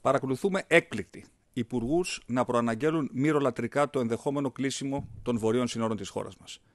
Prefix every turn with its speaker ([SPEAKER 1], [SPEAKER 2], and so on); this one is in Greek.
[SPEAKER 1] Παρακολουθούμε έκπληκτοι υπουργούς να προαναγγέλουν μυρολατρικά το ενδεχόμενο κλείσιμο των βορείων συνόρων της χώρας μας.